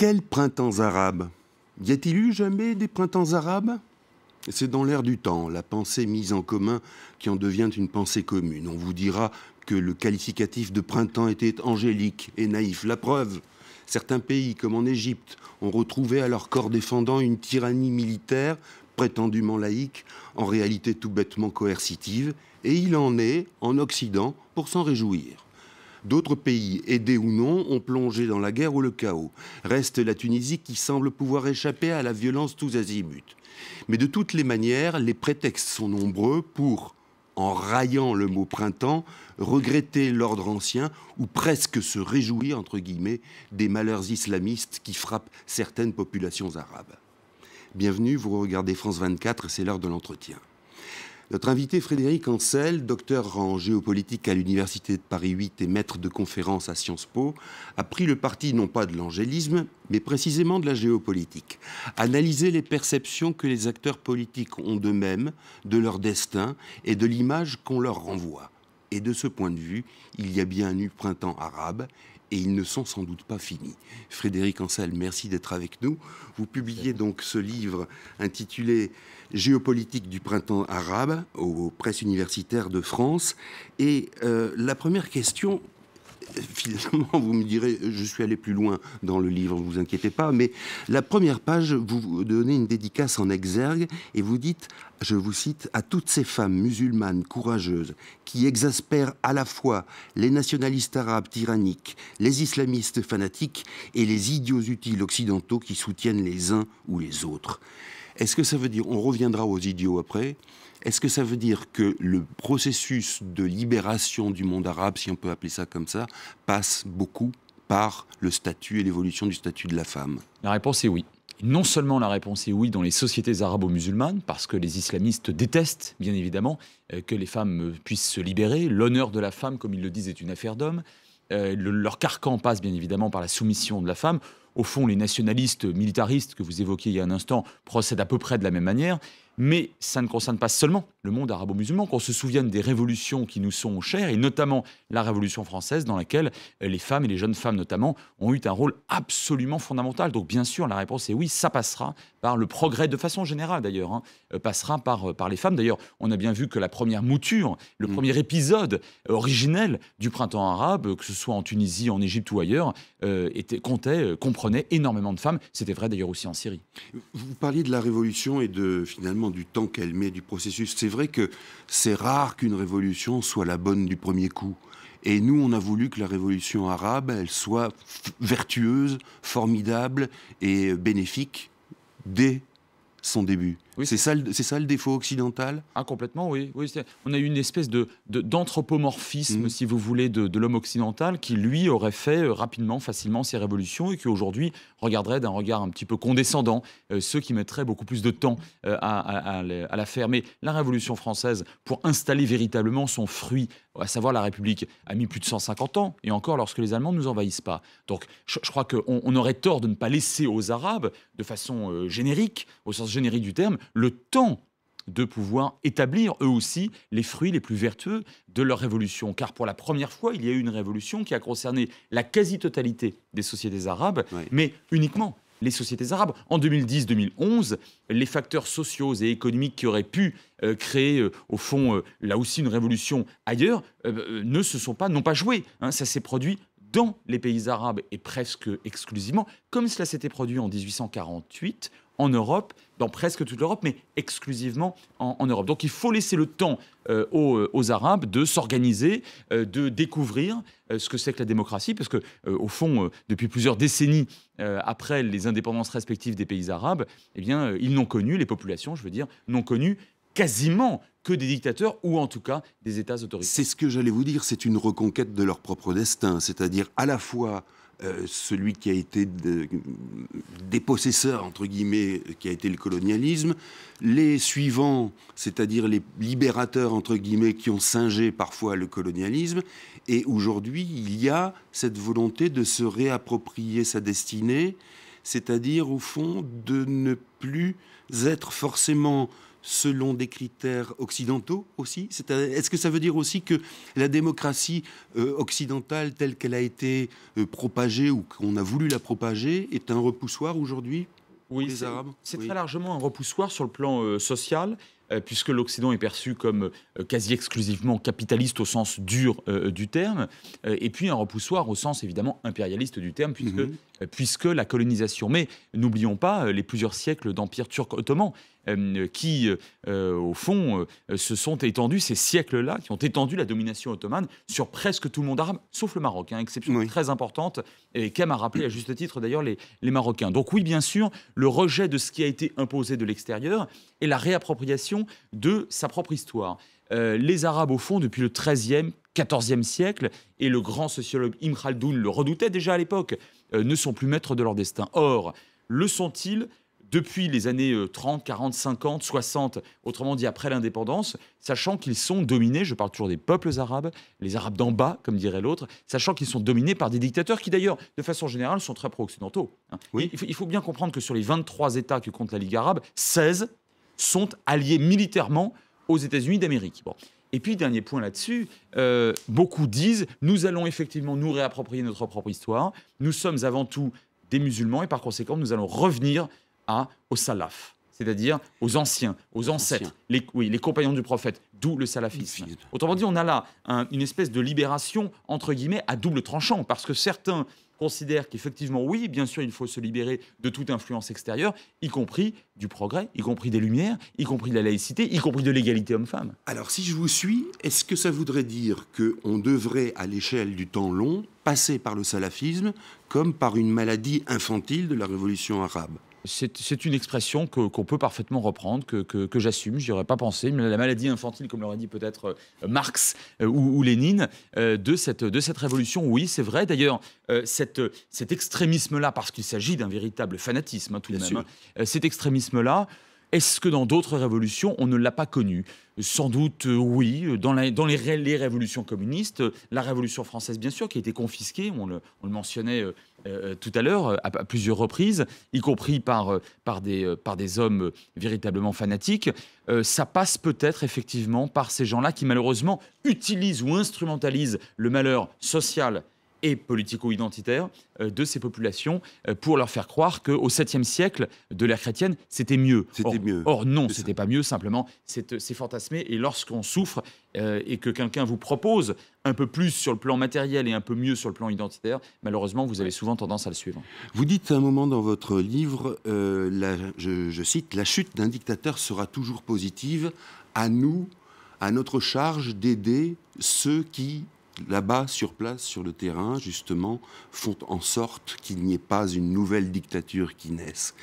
Quels printemps arabes Y a-t-il eu jamais des printemps arabes C'est dans l'air du temps, la pensée mise en commun qui en devient une pensée commune. On vous dira que le qualificatif de printemps était angélique et naïf. La preuve, certains pays, comme en Égypte, ont retrouvé à leur corps défendant une tyrannie militaire prétendument laïque, en réalité tout bêtement coercitive, et il en est, en Occident, pour s'en réjouir. D'autres pays, aidés ou non, ont plongé dans la guerre ou le chaos. Reste la Tunisie qui semble pouvoir échapper à la violence tous azimuts. Mais de toutes les manières, les prétextes sont nombreux pour, en raillant le mot printemps, regretter l'ordre ancien ou presque se réjouir, entre guillemets, des malheurs islamistes qui frappent certaines populations arabes. Bienvenue, vous regardez France 24, c'est l'heure de l'entretien. Notre invité Frédéric Ancel, docteur en géopolitique à l'Université de Paris 8 et maître de conférences à Sciences Po, a pris le parti non pas de l'angélisme, mais précisément de la géopolitique. Analyser les perceptions que les acteurs politiques ont d'eux-mêmes, de leur destin et de l'image qu'on leur renvoie. Et de ce point de vue, il y a bien eu printemps arabe et ils ne sont sans doute pas finis. Frédéric Ancel, merci d'être avec nous. Vous publiez donc ce livre intitulé géopolitique du printemps arabe aux presses universitaires de France. Et euh, la première question, finalement, vous me direz, je suis allé plus loin dans le livre, ne vous inquiétez pas, mais la première page, vous donnez une dédicace en exergue et vous dites, je vous cite, à toutes ces femmes musulmanes courageuses qui exaspèrent à la fois les nationalistes arabes tyranniques, les islamistes fanatiques et les idiots utiles occidentaux qui soutiennent les uns ou les autres. Est-ce que ça veut dire, on reviendra aux idiots après, est-ce que ça veut dire que le processus de libération du monde arabe, si on peut appeler ça comme ça, passe beaucoup par le statut et l'évolution du statut de la femme La réponse est oui. Non seulement la réponse est oui dans les sociétés arabo-musulmanes, parce que les islamistes détestent, bien évidemment, euh, que les femmes puissent se libérer. L'honneur de la femme, comme ils le disent, est une affaire d'homme. Euh, leur carcan passe bien évidemment par la soumission de la femme. Au fond, les nationalistes militaristes que vous évoquiez il y a un instant procèdent à peu près de la même manière. Mais ça ne concerne pas seulement le monde arabo-musulman, qu'on se souvienne des révolutions qui nous sont chères, et notamment la Révolution française, dans laquelle euh, les femmes et les jeunes femmes notamment ont eu un rôle absolument fondamental. Donc bien sûr, la réponse est oui, ça passera par le progrès, de façon générale d'ailleurs, hein, euh, passera par, euh, par les femmes. D'ailleurs, on a bien vu que la première mouture, le mm. premier épisode originel du printemps arabe, que ce soit en Tunisie, en Égypte ou ailleurs, était, comptait, comprenait énormément de femmes. C'était vrai d'ailleurs aussi en Syrie. Vous parliez de la révolution et de finalement du temps qu'elle met, du processus. C'est vrai que c'est rare qu'une révolution soit la bonne du premier coup. Et nous, on a voulu que la révolution arabe, elle soit vertueuse, formidable et bénéfique dès son début. c'est ça, le défaut occidental Ah, complètement, oui. on a eu une espèce d'anthropomorphisme, de, mhm. si vous voulez, de, l'homme occidental qui, lui, aurait fait euh, rapidement, facilement ses révolutions et qui, aujourd'hui, regarderait d'un regard un petit peu condescendant euh, ceux qui mettraient beaucoup plus de temps euh, à, la faire. Mais la Révolution française, pour installer véritablement son fruit, à savoir la République, a mis plus de 150 ans, et encore lorsque les Allemands ne nous envahissent pas. Donc, je, crois qu'on on aurait tort de ne pas laisser aux Arabes, de façon générique, au sens générique du terme, le temps de pouvoir établir eux aussi les fruits les plus vertueux de leur révolution. Car pour la première fois, il y a eu une révolution qui a concerné la quasi-totalité des sociétés arabes, mais uniquement les sociétés arabes. En 2010-2011, les facteurs sociaux et économiques qui auraient pu euh, créer, euh, au fond, euh, là aussi une révolution ailleurs, ne se sont pas, n'ont pas joué. Hein. ça s'est produit dans les pays arabes et presque exclusivement, comme cela s'était produit en 1848 en Europe, dans presque toute l'Europe, mais exclusivement en, Europe. Donc il faut laisser le temps euh, euh, aux, Arabes de s'organiser, euh, de découvrir ce que c'est que la démocratie, parce qu'au au fond, depuis plusieurs décennies après les indépendances respectives des pays arabes, eh bien, ils n'ont connu, les populations, je veux dire, n'ont connu quasiment que des dictateurs ou en tout cas des États autoritaires. C'est ce que j'allais vous dire, c'est une reconquête de leur propre destin, c'est-à-dire à la fois euh, celui qui a été des dépossesseur, entre guillemets, qui a été le colonialisme, les suivants, c'est-à-dire les libérateurs, entre guillemets, qui ont singé parfois le colonialisme, et aujourd'hui, il y a cette volonté de se réapproprier sa destinée, c'est-à-dire, au fond, de ne plus être forcément selon des critères occidentaux aussi Est-ce que ça veut dire aussi que la démocratie euh, occidentale telle qu'elle a été euh, propagée ou qu'on a voulu la propager est un repoussoir aujourd'hui oui, C'est très largement un repoussoir sur le plan euh, social puisque l'Occident est perçu comme quasi exclusivement capitaliste au sens dur du terme, et puis un repoussoir au sens évidemment impérialiste du terme, puisque mhm. Euh, puisque la colonisation. Mais n'oublions pas euh, les plusieurs siècles d'empire turc ottoman euh, qui, au fond, se sont étendus, ces siècles-là, qui ont étendu la domination ottomane sur presque tout le monde arabe, sauf le Maroc, hein, exception très importante, et qu'aime a rappelé à juste titre d'ailleurs les, Marocains. Donc oui, bien sûr, le rejet de ce qui a été imposé de l'extérieur et la réappropriation de sa propre histoire. les Arabes, au fond, depuis le XIIIe, XIVe siècle, et le grand sociologue Imraldoun le redoutait déjà à l'époque, euh, ne sont plus maîtres de leur destin. Or, le sont-ils depuis les années 30, 40, 50, 60, autrement dit après l'indépendance, sachant qu'ils sont dominés, je parle toujours des peuples arabes, les arabes d'en bas, comme dirait l'autre, sachant qu'ils sont dominés par des dictateurs qui d'ailleurs, de façon générale, sont très pro-occidentaux. Hein. Oui. Il faut, il faut bien comprendre que sur les 23 États que compte la Ligue arabe, 16 sont alliés militairement aux États-Unis d'Amérique. Bon. Et puis, dernier point là-dessus, euh, beaucoup disent, nous allons effectivement nous réapproprier notre propre histoire, nous sommes avant tout des musulmans et par conséquent, nous allons revenir à, au salaf, c'est-à-dire aux anciens, aux ancêtres, les, compagnons du prophète, d'où le salafisme. Autrement dit, on a là une espèce de libération, entre guillemets, à double tranchant, parce que certains considère qu'effectivement, oui, bien sûr, il faut se libérer de toute influence extérieure, y compris du progrès, y compris des Lumières, y compris de la laïcité, y compris de l'égalité homme-femme. Alors, si je vous suis, est-ce que ça voudrait dire qu'on devrait, à l'échelle du temps long, passer par le salafisme comme par une maladie infantile de la révolution arabe c'est une expression qu'on peut parfaitement reprendre, que, j'assume, j'y aurais pas pensé, mais la maladie infantile, comme l'aurait dit peut-être euh, Marx euh, ou, Lénine, euh, de, cette, révolution, oui, c'est vrai. D'ailleurs, cet extrémisme-là, parce qu'il s'agit d'un véritable fanatisme, hein, tout de même, hein, cet extrémisme-là, est-ce que dans d'autres révolutions, on ne l'a pas connu Sans doute euh, oui, dans, les, révolutions communistes, la révolution française bien sûr, qui a été confisquée, on le, mentionnait euh, euh, tout à l'heure à, plusieurs reprises, y compris par, des, hommes véritablement fanatiques, ça passe peut-être effectivement par ces gens-là qui malheureusement utilisent ou instrumentalisent le malheur social et politico-identitaire euh, de ces populations euh, pour leur faire croire qu'au 7e siècle de l'ère chrétienne, c'était mieux. C'était mieux. Or, non, c'était pas mieux, simplement, c'est fantasmé. Et lorsqu'on souffre euh, et que quelqu'un vous propose un peu plus sur le plan matériel et un peu mieux sur le plan identitaire, malheureusement, vous avez souvent tendance à le suivre. Vous dites un moment dans votre livre, je, je cite, La chute d'un dictateur sera toujours positive à nous, à notre charge d'aider ceux qui là-bas, sur place, sur le terrain, justement, font en sorte qu'il n'y ait pas une nouvelle dictature qui naisse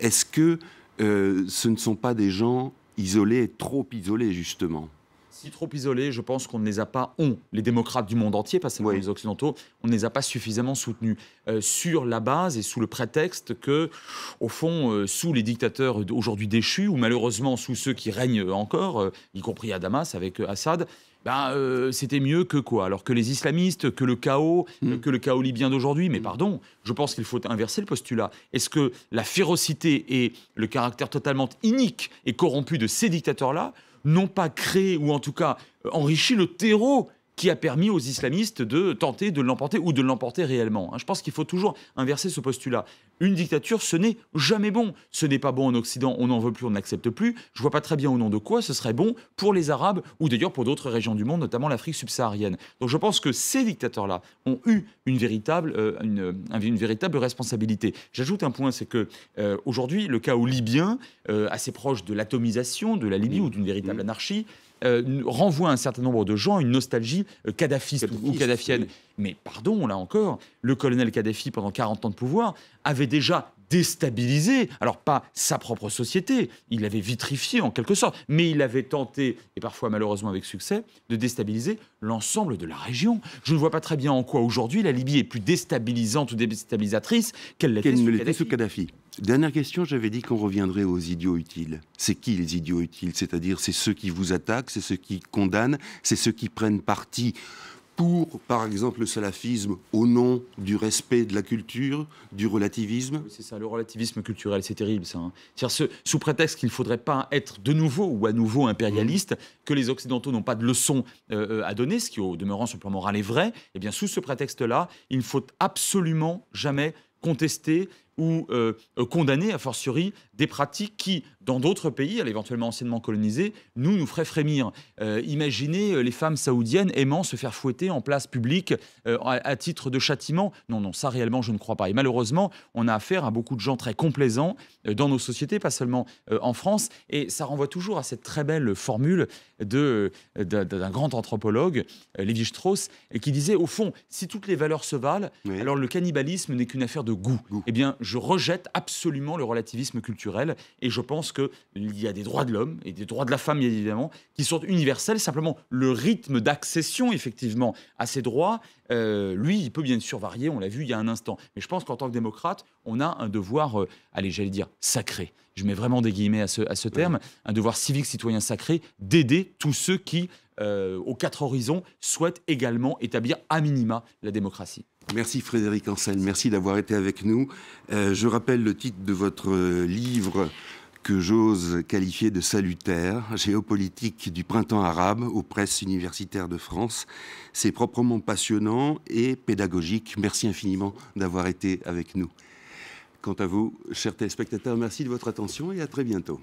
Est-ce que euh, ce ne sont pas des gens isolés, trop isolés, justement si trop isolés, je pense qu'on ne les a pas, on, les démocrates du monde entier, pas seulement les occidentaux, on ne les a pas suffisamment soutenus euh, sur la base et sous le prétexte que, au fond, euh, sous les dictateurs aujourd'hui déchus ou malheureusement sous ceux qui règnent encore, y compris à Damas avec Assad, ben, euh, c'était mieux que quoi Alors que les islamistes, que le chaos, hmm. que le chaos libyen d'aujourd'hui, mais hmm. pardon, je pense qu'il faut inverser le postulat. Est-ce que la férocité et le caractère totalement inique et corrompu de ces dictateurs-là n'ont pas créé, ou en tout cas euh, enrichi le terreau qui a permis aux islamistes de tenter de l'emporter ou de l'emporter réellement. Hein. Je pense qu'il faut toujours inverser ce postulat. Une dictature, ce n'est jamais bon. Ce n'est pas bon en Occident, on n'en veut plus, on n'accepte plus. Je vois pas très bien au nom de quoi ce serait bon pour les Arabes ou d'ailleurs pour d'autres régions du monde, notamment l'Afrique subsaharienne. Donc je pense que ces dictateurs-là ont eu une véritable, euh, euh, une, véritable responsabilité. J'ajoute un point, c'est que euh, aujourd'hui, le chaos libyen, assez proche de l'atomisation de la Libye ou d'une véritable anarchie, euh, renvoie à un certain nombre de gens une nostalgie euh, kadhafiste ou, kadhafienne. Mais pardon, là encore, le colonel Kadhafi, pendant 40 ans de pouvoir, avait déjà déstabilisé, alors pas sa propre société, il l'avait vitrifié en quelque sorte, mais il avait tenté, et parfois malheureusement avec succès, de déstabiliser l'ensemble de la région. Je ne vois pas très bien en quoi aujourd'hui la Libye est plus déstabilisante ou déstabilisatrice qu'elle l'était sous Kadhafi. Dernière question, j'avais dit qu'on reviendrait aux idiots utiles. C'est qui les idiots utiles C'est-à-dire, c'est ceux qui vous attaquent, c'est ceux qui condamnent, c'est ceux qui prennent parti pour, par exemple, le salafisme au nom du respect de la culture, du relativisme C'est ça, le relativisme culturel, c'est terrible ça. Hein. à Ce, sous prétexte qu'il ne faudrait pas être de nouveau ou à nouveau impérialiste, mmh. que les Occidentaux n'ont pas de leçons euh, euh, à donner, ce qui au demeurant sur le plan moral est vrai, eh bien sous ce prétexte-là, il ne faut absolument jamais contester ou euh, euh, condamner, a fortiori, des pratiques qui, dans d'autres pays, à éventuellement anciennement colonisés, nous, nous feraient frémir. Euh, imaginez les femmes saoudiennes aimant se faire fouetter en place publique à, titre de châtiment. Non, non, ça réellement, je ne crois pas. Et malheureusement, on a affaire à beaucoup de gens très complaisants dans nos sociétés, pas seulement en France. Et ça renvoie toujours à cette très belle formule d'un de, d'un grand anthropologue, Lévi-Strauss, qui disait, au fond, si toutes les valeurs se valent, alors le cannibalisme n'est qu'une affaire de goût. Eh bien, je rejette absolument le relativisme culturel et je pense qu'il y a des droits de l'homme et des droits de la femme, évidemment, qui sont universels. Simplement, le rythme d'accession, effectivement, à ces droits, euh, lui, il peut bien sûr varier, on l'a vu il y a un instant. Mais je pense qu'en tant que démocrate, on a un devoir, euh, allez, j'allais dire, sacré. Je mets vraiment des guillemets à ce, terme, un devoir civique, citoyen sacré, d'aider tous ceux qui, euh, aux quatre horizons, souhaitent également établir à minima la démocratie. Merci Frédéric Ansel, merci d'avoir été avec nous. Euh, je rappelle le titre de votre euh, livre que j'ose qualifier de salutaire, géopolitique du printemps arabe aux presses universitaires de France. C'est proprement passionnant et pédagogique. Merci infiniment d'avoir été avec nous. Quant à vous, chers téléspectateurs, merci de votre attention et à très bientôt.